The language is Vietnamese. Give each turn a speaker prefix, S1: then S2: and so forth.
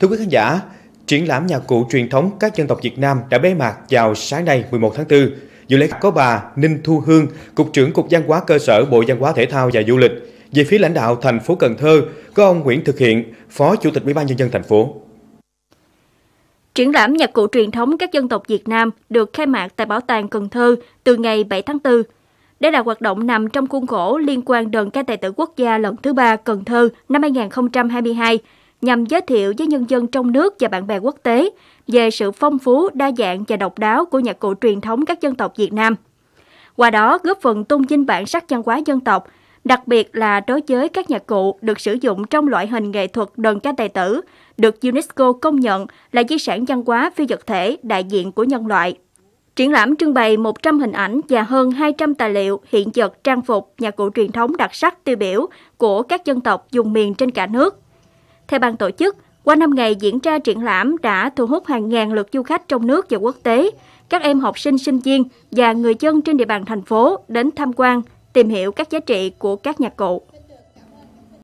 S1: Thưa quý khán giả, triển lãm nhạc cụ truyền thống các dân tộc Việt Nam đã bế mạc vào sáng nay 11 tháng 4. Dự lễ có bà Ninh Thu Hương, Cục trưởng Cục văn hóa cơ sở Bộ văn hóa thể thao và du lịch. Về phía lãnh đạo thành phố Cần Thơ, có ông Nguyễn Thực Hiện, Phó Chủ tịch Ủy ban nhân dân thành phố.
S2: Triển lãm nhạc cụ truyền thống các dân tộc Việt Nam được khai mạc tại Bảo tàng Cần Thơ từ ngày 7 tháng 4. Đây là hoạt động nằm trong khuôn khổ liên quan đợt ca tài tử quốc gia lần thứ ba Cần Thơ năm 2022 nhằm giới thiệu với nhân dân trong nước và bạn bè quốc tế về sự phong phú, đa dạng và độc đáo của nhạc cụ truyền thống các dân tộc Việt Nam. Qua đó góp phần tôn vinh bản sắc văn hóa dân tộc, đặc biệt là đối với các nhạc cụ được sử dụng trong loại hình nghệ thuật đơn ca tài tử, được UNESCO công nhận là di sản văn hóa phi vật thể đại diện của nhân loại. Triển lãm trưng bày 100 hình ảnh và hơn 200 tài liệu, hiện vật, trang phục, nhạc cụ truyền thống đặc sắc tiêu biểu của các dân tộc dùng miền trên cả nước. Theo ban tổ chức, qua năm ngày diễn ra triển lãm đã thu hút hàng ngàn lượt du khách trong nước và quốc tế, các em học sinh sinh viên và người dân trên địa bàn thành phố đến tham quan, tìm hiểu các giá trị của các nhạc cụ.